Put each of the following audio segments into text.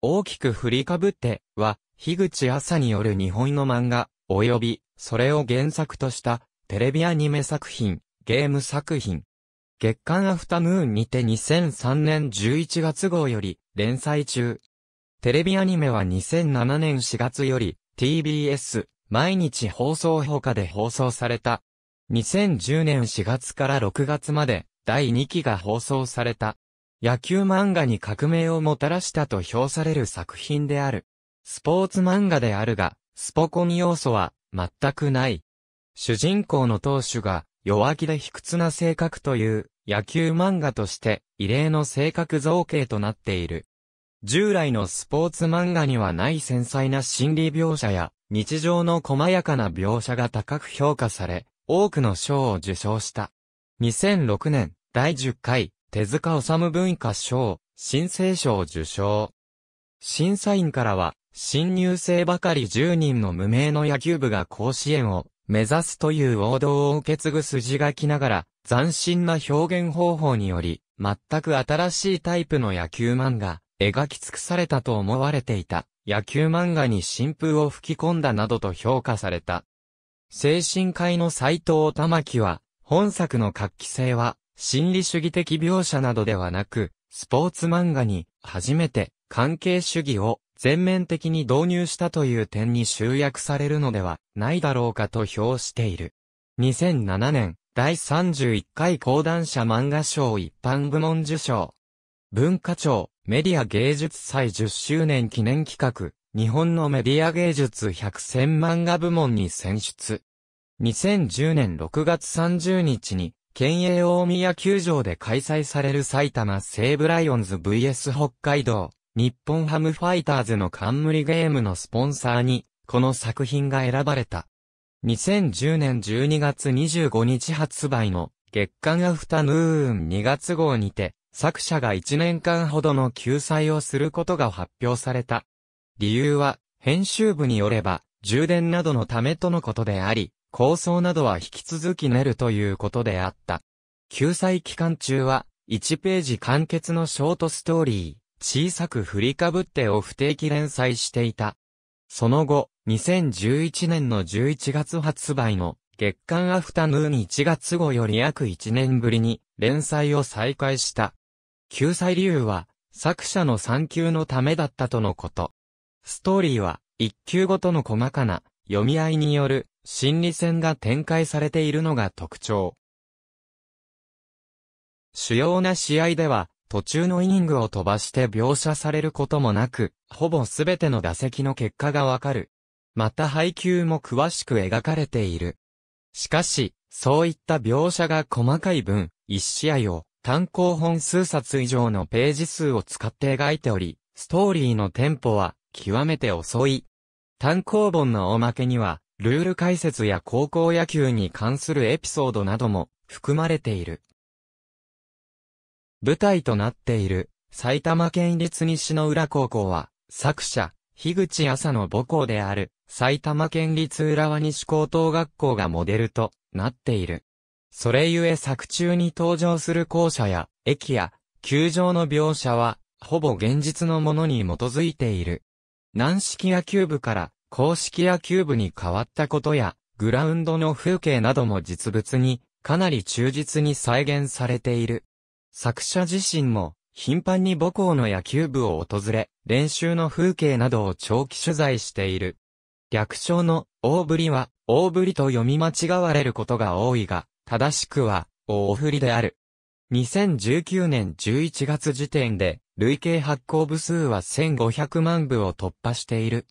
大きく振りかぶっては、樋口朝による日本の漫画、及び、それを原作とした、テレビアニメ作品、ゲーム作品。月刊アフタムーンにて2003年11月号より連載中。テレビアニメは2007年4月より TBS 毎日放送他で放送された。2010年4月から6月まで第2期が放送された。野球漫画に革命をもたらしたと評される作品である。スポーツ漫画であるが、スポコン要素は全くない。主人公の投手が弱気で卑屈な性格という野球漫画として異例の性格造形となっている。従来のスポーツ漫画にはない繊細な心理描写や日常の細やかな描写が高く評価され、多くの賞を受賞した。2006年第10回手塚治虫文化賞、新生賞受賞。審査員からは、新入生ばかり10人の無名の野球部が甲子園を目指すという王道を受け継ぐ筋書きながら、斬新な表現方法により、全く新しいタイプの野球漫画、描き尽くされたと思われていた、野球漫画に新風を吹き込んだなどと評価された。精神科医の斎藤玉木は、本作の画期性は、心理主義的描写などではなく、スポーツ漫画に初めて関係主義を全面的に導入したという点に集約されるのではないだろうかと評している。2007年、第31回講談社漫画賞一般部門受賞。文化庁メディア芸術祭10周年記念企画、日本のメディア芸術100選漫画部門に選出。2010年6月30日に県営大宮球場で開催される埼玉西武ライオンズ VS 北海道、日本ハムファイターズの冠ゲームのスポンサーに、この作品が選ばれた。2010年12月25日発売の月刊アフタヌーン2月号にて、作者が1年間ほどの救済をすることが発表された。理由は、編集部によれば、充電などのためとのことであり、構想などは引き続き練るということであった。救済期間中は、1ページ完結のショートストーリー、小さく振りかぶってを不定期連載していた。その後、2011年の11月発売の月刊アフタヌーン1月後より約1年ぶりに連載を再開した。救済理由は作者の産休のためだったとのこと。ストーリーは一級ごとの細かな読み合いによる心理戦が展開されているのが特徴。主要な試合では、途中のイニングを飛ばして描写されることもなく、ほぼすべての打席の結果がわかる。また配球も詳しく描かれている。しかし、そういった描写が細かい分、1試合を単行本数冊以上のページ数を使って描いており、ストーリーのテンポは極めて遅い。単行本のおまけには、ルール解説や高校野球に関するエピソードなども含まれている。舞台となっている埼玉県立西の浦高校は作者、樋口朝の母校である埼玉県立浦和西高等学校がモデルとなっている。それゆえ作中に登場する校舎や駅や球場の描写はほぼ現実のものに基づいている。軟式野球部から公式野球部に変わったことや、グラウンドの風景なども実物にかなり忠実に再現されている。作者自身も頻繁に母校の野球部を訪れ、練習の風景などを長期取材している。略称の大振りは大振りと読み間違われることが多いが、正しくは大振りである。2019年11月時点で累計発行部数は1500万部を突破している。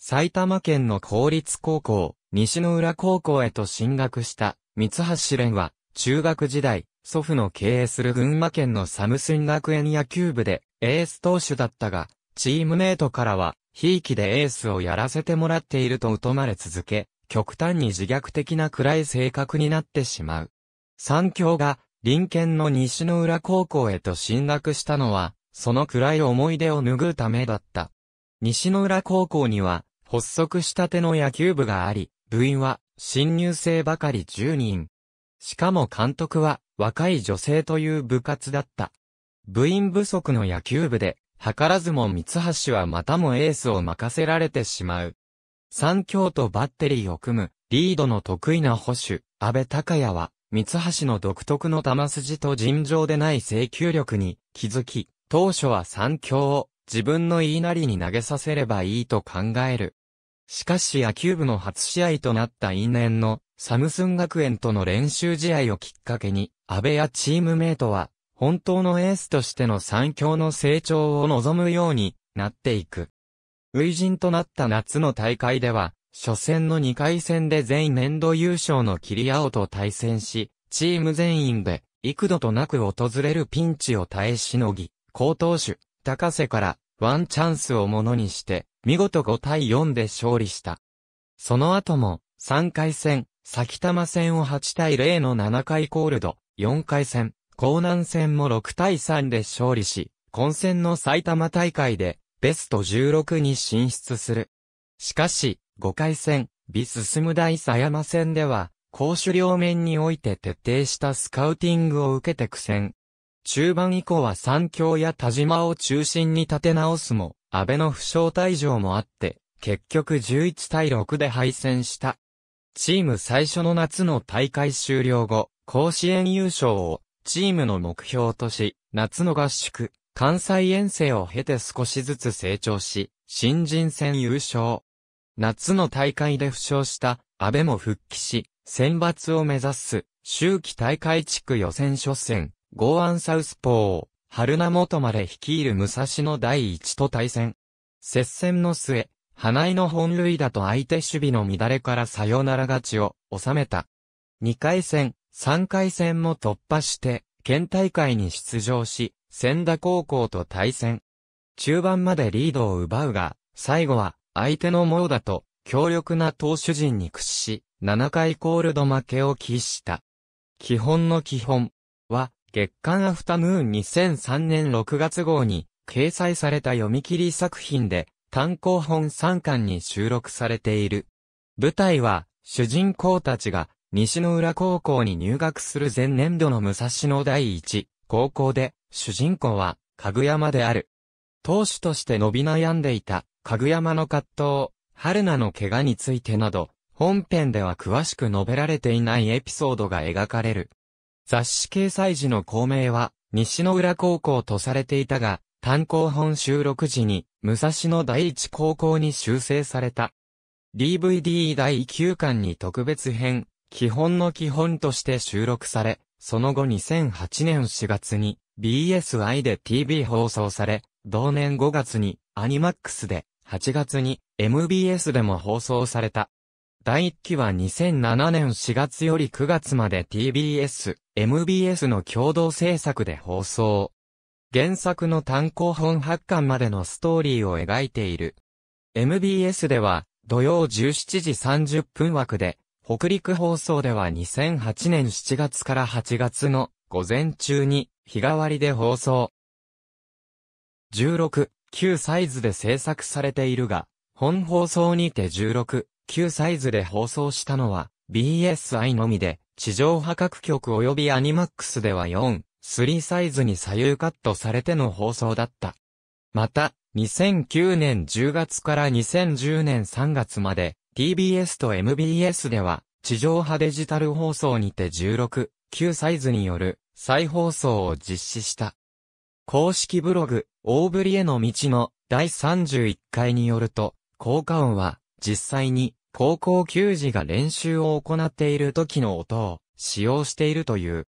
埼玉県の公立高校、西の浦高校へと進学した、三橋蓮は、中学時代、祖父の経営する群馬県のサムスン学園野球部で、エース投手だったが、チームメイトからは、ひいきでエースをやらせてもらっていると疎まれ続け、極端に自虐的な暗い性格になってしまう。三教が、林県の西の浦高校へと進学したのは、その暗い思い出を拭うためだった。西の浦高校には、発足したての野球部があり、部員は新入生ばかり10人。しかも監督は若い女性という部活だった。部員不足の野球部で、図らずも三橋はまたもエースを任せられてしまう。三強とバッテリーを組む、リードの得意な保守、安倍隆也は、三橋の独特の球筋と尋常でない制球力に気づき、当初は三強を自分の言いなりに投げさせればいいと考える。しかし野球部の初試合となった因縁のサムスン学園との練習試合をきっかけに、安倍やチームメイトは、本当のエースとしての三強の成長を望むようになっていく。初陣となった夏の大会では、初戦の2回戦で全年度優勝のキリアオと対戦し、チーム全員で幾度となく訪れるピンチを耐えしのぎ、高投手、高瀬からワンチャンスをものにして、見事5対4で勝利した。その後も、3回戦、埼玉戦を8対0の7回コールド、4回戦、江南戦も6対3で勝利し、混戦の埼玉大会で、ベスト16に進出する。しかし、5回戦、ビススム大狭山戦では、攻守両面において徹底したスカウティングを受けて苦戦。中盤以降は三強や田島を中心に立て直すも、安倍の負傷退場もあって、結局11対6で敗戦した。チーム最初の夏の大会終了後、甲子園優勝をチームの目標とし、夏の合宿、関西遠征を経て少しずつ成長し、新人戦優勝。夏の大会で負傷した安倍も復帰し、選抜を目指す、秋季大会地区予選初戦、ゴーアンサウスポー。春名元まで率いる武蔵野第一と対戦。接戦の末、花井の本塁打と相手守備の乱れからサヨナラ勝ちを収めた。2回戦、3回戦も突破して、県大会に出場し、千田高校と対戦。中盤までリードを奪うが、最後は相手の猛打と強力な投手陣に屈し、7回コールド負けを喫した。基本の基本、月刊アフタムーン2003年6月号に掲載された読み切り作品で単行本3巻に収録されている。舞台は主人公たちが西の浦高校に入学する前年度の武蔵野第一高校で主人公はかぐやまである。当主として伸び悩んでいたかぐやまの葛藤、春菜の怪我についてなど本編では詳しく述べられていないエピソードが描かれる。雑誌掲載時の校名は、西の浦高校とされていたが、単行本収録時に、武蔵野第一高校に修正された。DVD 第9巻に特別編、基本の基本として収録され、その後2008年4月に BSI で TV 放送され、同年5月にアニマックスで、8月に MBS でも放送された。第1期は2007年4月より9月まで TBS、MBS の共同制作で放送。原作の単行本発刊までのストーリーを描いている。MBS では土曜17時30分枠で、北陸放送では2008年7月から8月の午前中に日替わりで放送。16、9サイズで制作されているが、本放送にて16、9サイズで放送したのは BSI のみで、地上波各局及びアニマックスでは4、3サイズに左右カットされての放送だった。また、2009年10月から2010年3月まで、TBS と MBS では、地上波デジタル放送にて16、9サイズによる再放送を実施した。公式ブログ、大ぶりへの道の第31回によると、効果音は実際に高校球児が練習を行っている時の音を使用しているという。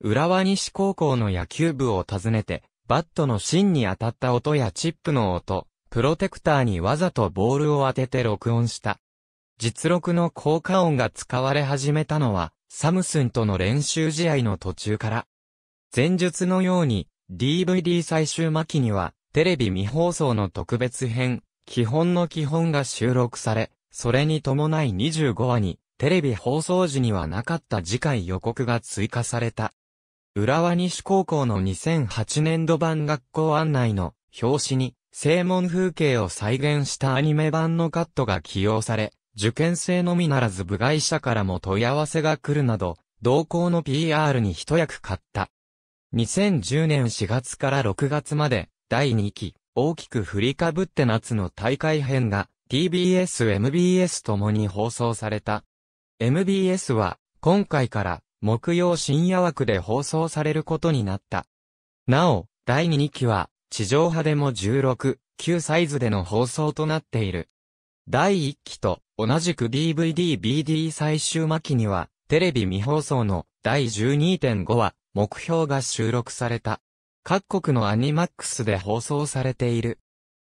浦和西高校の野球部を訪ねて、バットの芯に当たった音やチップの音、プロテクターにわざとボールを当てて録音した。実録の効果音が使われ始めたのは、サムスンとの練習試合の途中から。前述のように、DVD 最終巻には、テレビ未放送の特別編、基本の基本が収録され、それに伴い25話に、テレビ放送時にはなかった次回予告が追加された。浦和西高校の2008年度版学校案内の表紙に、正門風景を再現したアニメ版のカットが起用され、受験生のみならず部外者からも問い合わせが来るなど、同校の PR に一役買った。2010年4月から6月まで、第2期、大きく振りかぶって夏の大会編が TBS、MBS ともに放送された。MBS は、今回から、木曜深夜枠で放送されることになった。なお、第2期は、地上波でも16、9サイズでの放送となっている。第1期と同じく DVD、BD 最終巻期には、テレビ未放送の第12.5話、目標が収録された。各国のアニマックスで放送されている。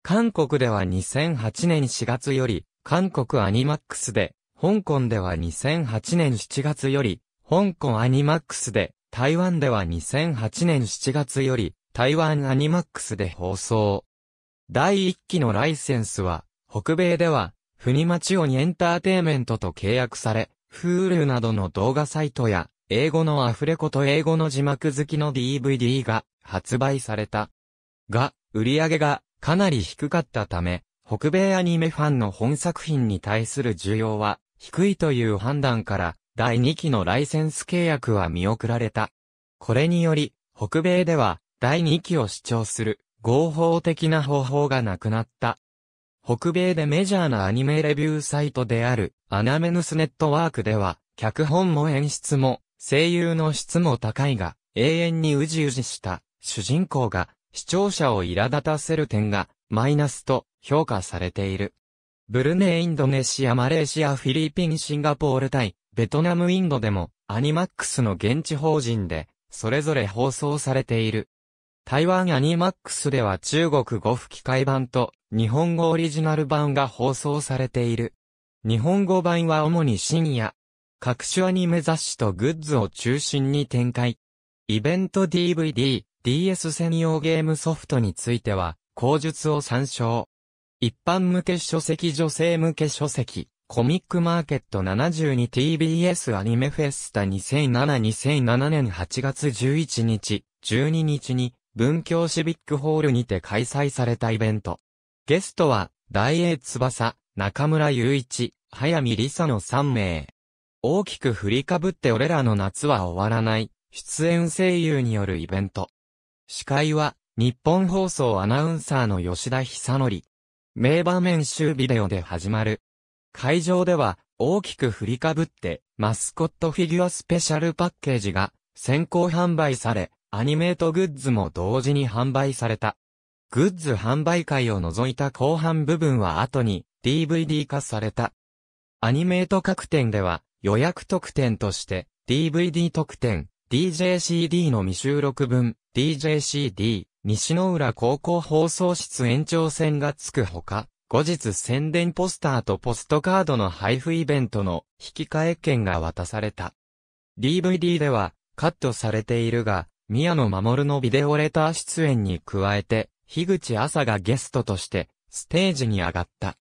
韓国では2008年4月より、韓国アニマックスで、香港では2008年7月より、香港アニマックスで、台湾では2008年7月より、台湾アニマックスで放送。第1期のライセンスは、北米では、フニマチオニエンターテイメントと契約され、フールなどの動画サイトや、英語のアフレコと英語の字幕付きの DVD が発売された。が、売り上げがかなり低かったため、北米アニメファンの本作品に対する需要は低いという判断から第2期のライセンス契約は見送られた。これにより、北米では第2期を主張する合法的な方法がなくなった。北米でメジャーなアニメレビューサイトであるアナメヌスネットワークでは脚本も演出も声優の質も高いが永遠にうじうじした主人公が視聴者を苛立たせる点が、マイナスと評価されている。ブルネイインドネシアマレーシアフィリピンシンガポール対ベトナムインドでもアニマックスの現地法人でそれぞれ放送されている。台湾アニマックスでは中国語吹き替え版と日本語オリジナル版が放送されている。日本語版は主に深夜、各種アニメ雑誌とグッズを中心に展開。イベント DVD、DS 専用ゲームソフトについては、口述を参照。一般向け書籍女性向け書籍、コミックマーケット 72TBS アニメフェスタ2007-2007年8月11日、12日に、文教シビックホールにて開催されたイベント。ゲストは、大英翼、中村雄一、早見りさの3名。大きく振りかぶって俺らの夏は終わらない、出演声優によるイベント。司会は、日本放送アナウンサーの吉田久則。名場面集ビデオで始まる。会場では、大きく振りかぶって、マスコットフィギュアスペシャルパッケージが、先行販売され、アニメートグッズも同時に販売された。グッズ販売会を除いた後半部分は後に DVD 化された。アニメート各店では予約特典として DVD 特典、DJCD の未収録分、DJCD、西の浦高校放送室延長戦がつくほか、後日宣伝ポスターとポストカードの配布イベントの引換券が渡された。DVD ではカットされているが、宮野守のビデオレター出演に加えて、樋口朝がゲストとしてステージに上がった。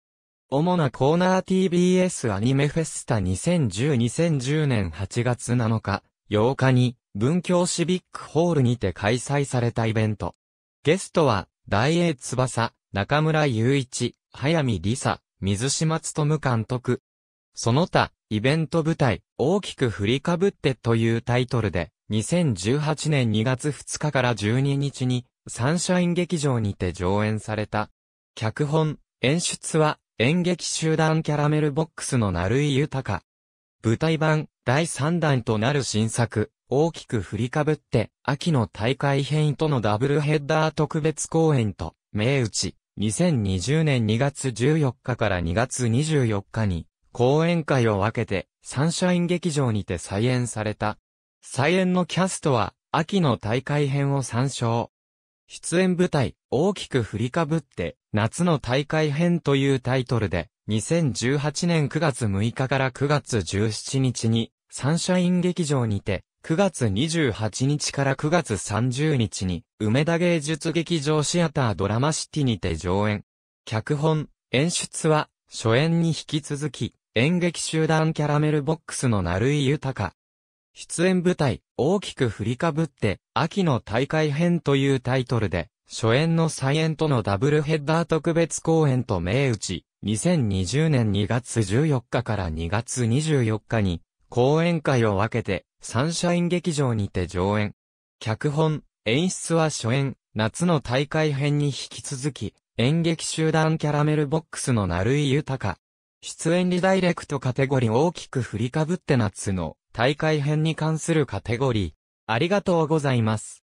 主なコーナー TBS アニメフェスタ2010-2010年8月7日、8日に文京シビックホールにて開催されたイベント。ゲストは、大英翼、中村雄一、早見理沙、水島努監督。その他、イベント舞台、大きく振りかぶってというタイトルで、2018年2月2日から12日に、サンシャイン劇場にて上演された。脚本、演出は、演劇集団キャラメルボックスの成井豊。舞台版、第3弾となる新作、大きく振りかぶって、秋の大会編とのダブルヘッダー特別公演と、銘打ち、2020年2月14日から2月24日に、公演会を分けて、サンシャイン劇場にて再演された。再演のキャストは、秋の大会編を参照。出演舞台、大きく振りかぶって、夏の大会編というタイトルで、2018年9月6日から9月17日に、サンシャイン劇場にて、9月28日から9月30日に、梅田芸術劇場シアタードラマシティにて上演。脚本、演出は、初演に引き続き、演劇集団キャラメルボックスの成井豊。出演舞台、大きく振りかぶって、秋の大会編というタイトルで、初演の再演とのダブルヘッダー特別公演と銘打ち、2020年2月14日から2月24日に、講演会を分けて、サンシャイン劇場にて上演。脚本、演出は初演、夏の大会編に引き続き、演劇集団キャラメルボックスの成井豊。出演リダイレクトカテゴリー大きく振りかぶって夏の大会編に関するカテゴリー。ありがとうございます。